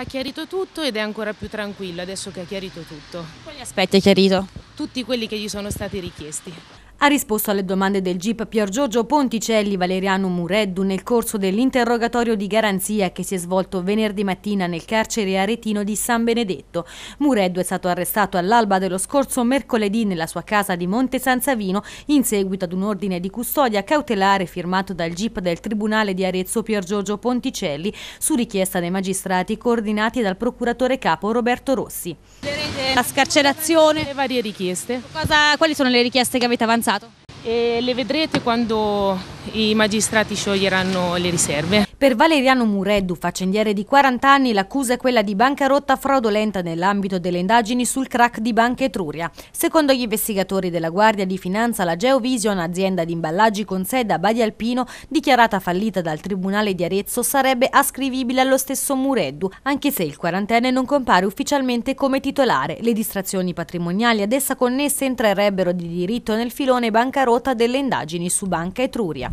Ha chiarito tutto ed è ancora più tranquillo adesso che ha chiarito tutto. Quali aspetti ha chiarito? Tutti quelli che gli sono stati richiesti ha risposto alle domande del GIP Giorgio Ponticelli Valeriano Mureddu nel corso dell'interrogatorio di garanzia che si è svolto venerdì mattina nel carcere aretino di San Benedetto. Mureddu è stato arrestato all'alba dello scorso mercoledì nella sua casa di Monte San Savino in seguito ad un ordine di custodia cautelare firmato dal GIP del Tribunale di Arezzo Giorgio Ponticelli su richiesta dei magistrati coordinati dal procuratore capo Roberto Rossi. La scarcerazione, le varie richieste. Cosa, quali sono le richieste che avete avanzato? passato. E le vedrete quando i magistrati scioglieranno le riserve. Per Valeriano Mureddu, faccendiere di 40 anni, l'accusa è quella di bancarotta fraudolenta nell'ambito delle indagini sul crack di Banca Etruria. Secondo gli investigatori della Guardia di Finanza, la Geovision, azienda di imballaggi con sede a Badi Alpino, dichiarata fallita dal Tribunale di Arezzo, sarebbe ascrivibile allo stesso Mureddu, anche se il quarantenne non compare ufficialmente come titolare. Le distrazioni patrimoniali ad essa connesse entrerebbero di diritto nel filone bancarotta delle indagini su Banca Etruria.